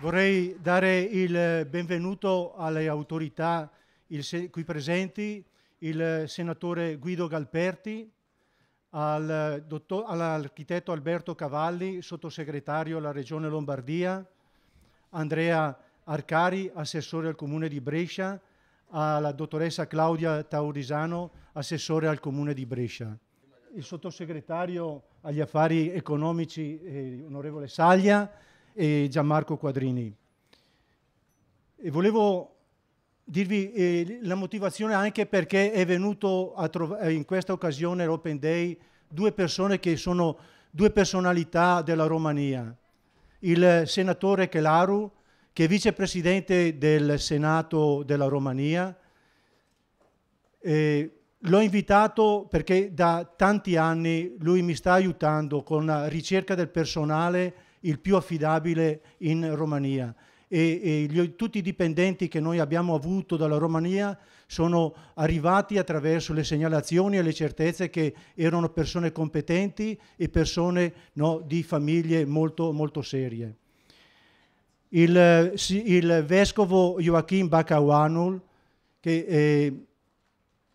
Vorrei dare il benvenuto alle autorità il, qui presenti, il senatore Guido Galperti, al dottor, all'architetto Alberto Cavalli, sottosegretario alla Regione Lombardia, Andrea Arcari, assessore al Comune di Brescia, alla dottoressa Claudia Taurisano, assessore al Comune di Brescia. Il sottosegretario agli affari economici, eh, onorevole Saglia, e Gianmarco Quadrini. E volevo dirvi eh, la motivazione anche perché è venuto eh, in questa occasione l'Open Day due persone che sono due personalità della Romania. Il senatore Chelaru, che è vicepresidente del Senato della Romania, l'ho invitato perché da tanti anni lui mi sta aiutando con la ricerca del personale il più affidabile in Romania. E, e gli, tutti i dipendenti che noi abbiamo avuto dalla Romania sono arrivati attraverso le segnalazioni e le certezze che erano persone competenti e persone no, di famiglie molto, molto serie. Il, il, vescovo Joachim Bakawanul, che eh,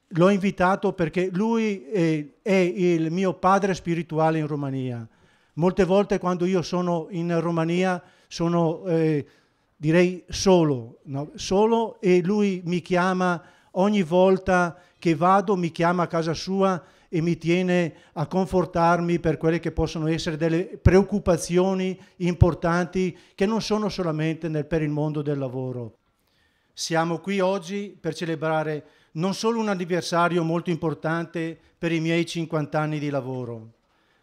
l'ho invitato perché lui eh, è il mio padre spirituale in Romania Molte volte quando io sono in Romania sono, eh, direi, solo, no? solo e lui mi chiama ogni volta che vado, mi chiama a casa sua e mi tiene a confortarmi per quelle che possono essere delle preoccupazioni importanti che non sono solamente nel, per il mondo del lavoro. Siamo qui oggi per celebrare non solo un anniversario molto importante per i miei 50 anni di lavoro,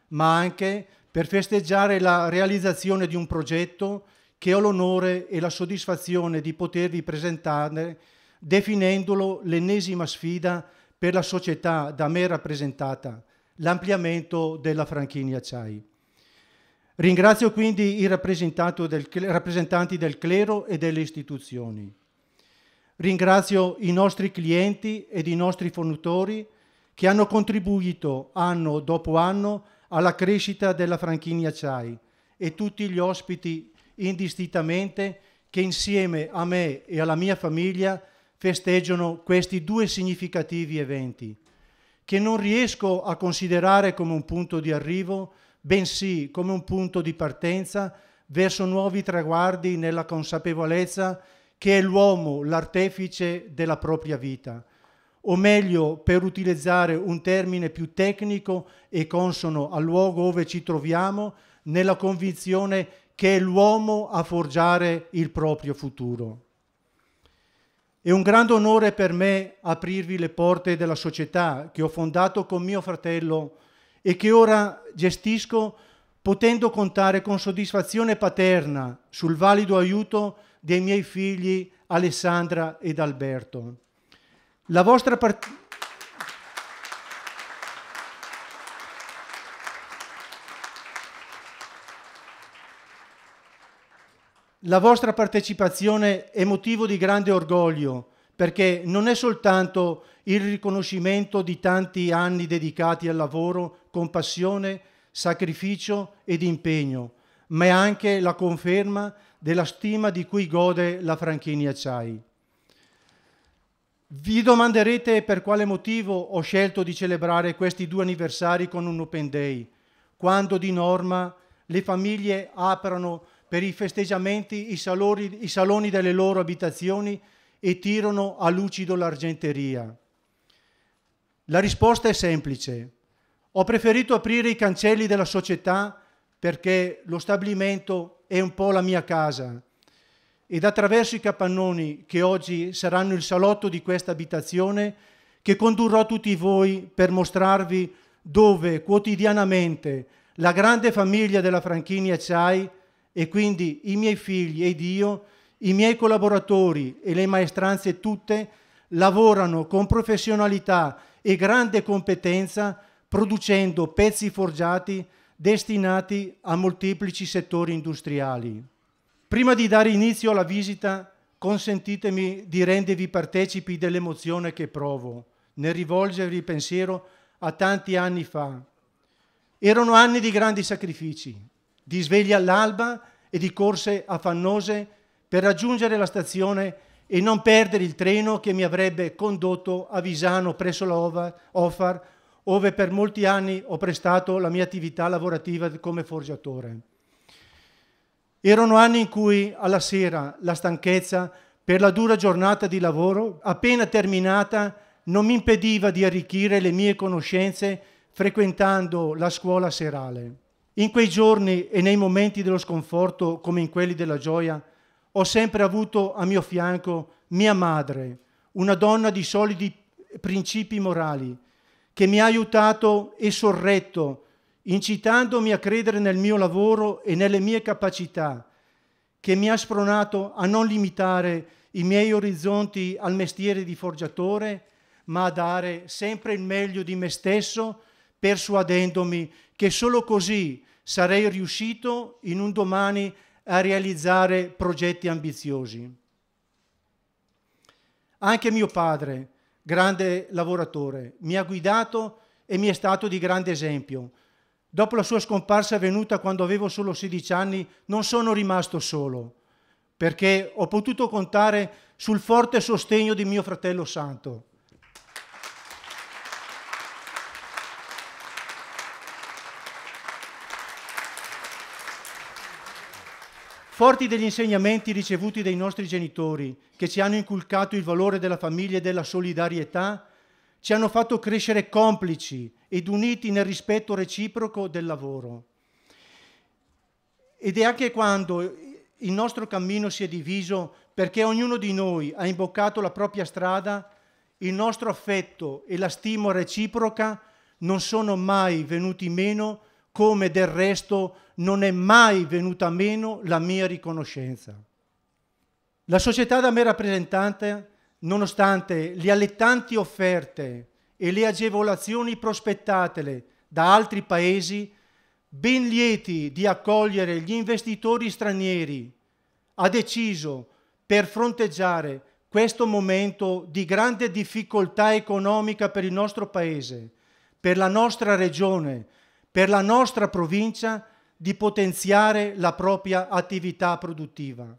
ma anche per festeggiare la realizzazione di un progetto che ho l'onore e la soddisfazione di potervi presentare definendolo l'ennesima sfida per la società da me rappresentata, l'ampliamento della Franchini Acciai. Ringrazio quindi i rappresentanti del clero e delle istituzioni. Ringrazio i nostri clienti ed i nostri fornitori che hanno contribuito anno dopo anno alla crescita della Franchini Acciai e tutti gli ospiti indistintamente che insieme a me e alla mia famiglia festeggiano questi due significativi eventi, che non riesco a considerare come un punto di arrivo, bensì come un punto di partenza verso nuovi traguardi nella consapevolezza che è l'uomo l'artefice della propria vita o meglio, per utilizzare un termine più tecnico e consono al luogo dove ci troviamo, nella convinzione che è l'uomo a forgiare il proprio futuro. È un grande onore per me aprirvi le porte della società che ho fondato con mio fratello e che ora gestisco potendo contare con soddisfazione paterna sul valido aiuto dei miei figli Alessandra ed Alberto. La vostra partita... La vostra partecipazione è motivo di grande orgoglio perché non è soltanto il riconoscimento di tanti anni dedicati al lavoro con passione, sacrificio ed impegno, ma è anche la conferma della stima di cui gode la Franchini Acciai. Vi domanderete per quale motivo ho scelto di celebrare questi due anniversari con un open day, quando di norma le famiglie aprono per i festeggiamenti i, salori, i saloni delle loro abitazioni e tirano a lucido l'argenteria. La risposta è semplice. Ho preferito aprire i cancelli della società perché lo stabilimento è un po' la mia casa ed attraverso i capannoni che oggi saranno il salotto di questa abitazione, che condurrò tutti voi per mostrarvi dove quotidianamente la grande famiglia della Franchini Acciai e quindi i miei figli ed io, i miei collaboratori e le maestranze tutte lavorano con professionalità e grande competenza producendo pezzi forgiati destinati a molteplici settori industriali. Prima di dare inizio alla visita, consentitemi di rendervi partecipi dell'emozione che provo nel rivolgervi il pensiero a tanti anni fa. Erano anni di grandi sacrifici, di sveglia all'alba e di corse affannose per raggiungere la stazione e non perdere il treno che mi avrebbe condotto a Visano presso la Ofar, ove per molti anni ho prestato la mia attività lavorativa come forgiatore. Erano anni in cui alla sera la stanchezza per la dura giornata di lavoro, appena terminata, non mi impediva di arricchire le mie conoscenze frequentando la scuola serale. In quei giorni e nei momenti dello sconforto come in quelli della gioia, ho sempre avuto a mio fianco mia madre, una donna di solidi principi morali, che mi ha aiutato e sorretto incitandomi a credere nel mio lavoro e nelle mie capacità, che mi ha spronato a non limitare i miei orizzonti al mestiere di forgiatore, ma a dare sempre il meglio di me stesso, persuadendomi che solo così sarei riuscito in un domani a realizzare progetti ambiziosi. Anche mio padre, grande lavoratore, mi ha guidato e mi è stato di grande esempio, Dopo la sua scomparsa avvenuta quando avevo solo 16 anni, non sono rimasto solo, perché ho potuto contare sul forte sostegno di mio fratello santo. Forti degli insegnamenti ricevuti dai nostri genitori, che ci hanno inculcato il valore della famiglia e della solidarietà, ci hanno fatto crescere complici ed uniti nel rispetto reciproco del lavoro. Ed è anche quando il nostro cammino si è diviso perché ognuno di noi ha imboccato la propria strada, il nostro affetto e la stima reciproca non sono mai venuti meno, come del resto non è mai venuta meno la mia riconoscenza. La società da me rappresentante Nonostante le allettanti offerte e le agevolazioni prospettatele da altri paesi, ben lieti di accogliere gli investitori stranieri, ha deciso per fronteggiare questo momento di grande difficoltà economica per il nostro Paese, per la nostra regione, per la nostra provincia, di potenziare la propria attività produttiva.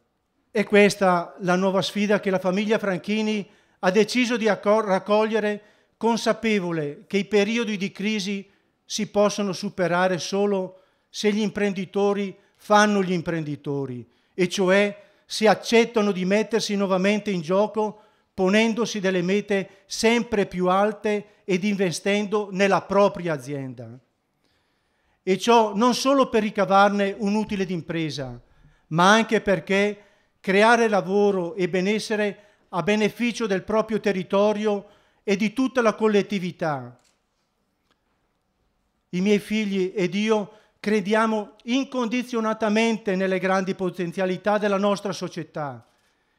È questa la nuova sfida che la famiglia Franchini ha deciso di raccogliere consapevole che i periodi di crisi si possono superare solo se gli imprenditori fanno gli imprenditori, e cioè se accettano di mettersi nuovamente in gioco ponendosi delle mete sempre più alte ed investendo nella propria azienda. E ciò non solo per ricavarne un utile d'impresa, ma anche perché creare lavoro e benessere a beneficio del proprio territorio e di tutta la collettività. I miei figli ed io crediamo incondizionatamente nelle grandi potenzialità della nostra società,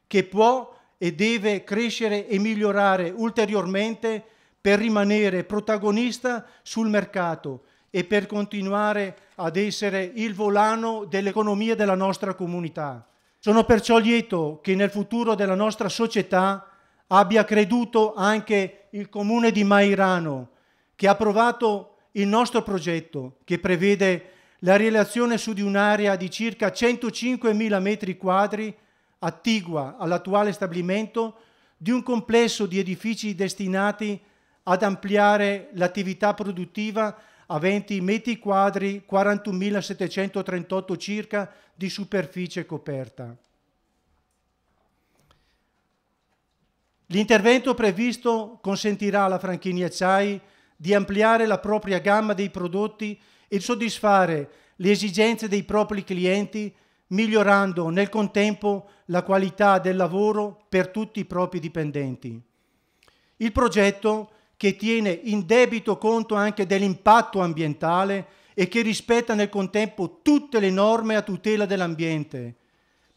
che può e deve crescere e migliorare ulteriormente per rimanere protagonista sul mercato e per continuare ad essere il volano dell'economia della nostra comunità. Sono perciò lieto che nel futuro della nostra società abbia creduto anche il comune di Mairano, che ha approvato il nostro progetto che prevede la realizzazione su di un'area di circa 105.000 metri quadri attigua all'attuale stabilimento di un complesso di edifici destinati ad ampliare l'attività produttiva aventi metri quadri 41.738 circa di superficie coperta. L'intervento previsto consentirà alla Franchini Acciai di ampliare la propria gamma dei prodotti e soddisfare le esigenze dei propri clienti, migliorando nel contempo la qualità del lavoro per tutti i propri dipendenti. Il progetto che tiene in debito conto anche dell'impatto ambientale e che rispetta nel contempo tutte le norme a tutela dell'ambiente.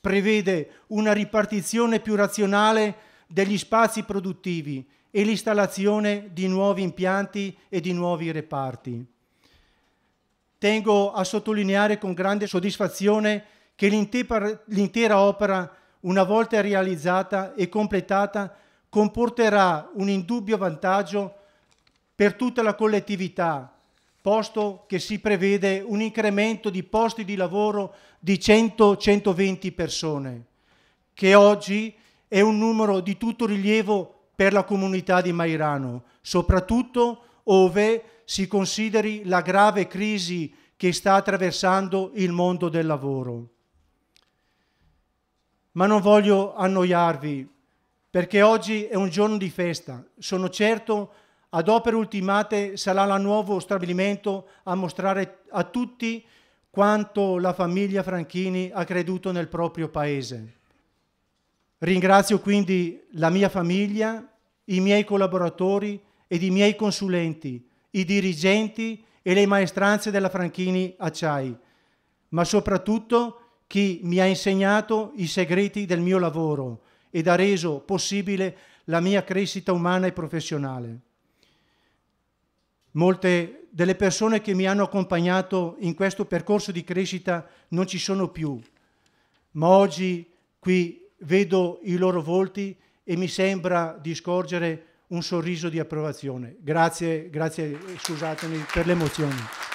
Prevede una ripartizione più razionale degli spazi produttivi e l'installazione di nuovi impianti e di nuovi reparti. Tengo a sottolineare con grande soddisfazione che l'intera opera, una volta realizzata e completata, comporterà un indubbio vantaggio per tutta la collettività, posto che si prevede un incremento di posti di lavoro di 100-120 persone, che oggi è un numero di tutto rilievo per la comunità di Mairano, soprattutto ove si consideri la grave crisi che sta attraversando il mondo del lavoro. Ma non voglio annoiarvi, perché oggi è un giorno di festa. Sono certo ad opere ultimate sarà il nuovo stabilimento a mostrare a tutti quanto la famiglia Franchini ha creduto nel proprio paese. Ringrazio quindi la mia famiglia, i miei collaboratori ed i miei consulenti, i dirigenti e le maestranze della Franchini Acciai, ma soprattutto chi mi ha insegnato i segreti del mio lavoro ed ha reso possibile la mia crescita umana e professionale. Molte delle persone che mi hanno accompagnato in questo percorso di crescita non ci sono più, ma oggi qui vedo i loro volti e mi sembra di scorgere un sorriso di approvazione. Grazie, grazie, scusatemi per l'emozione.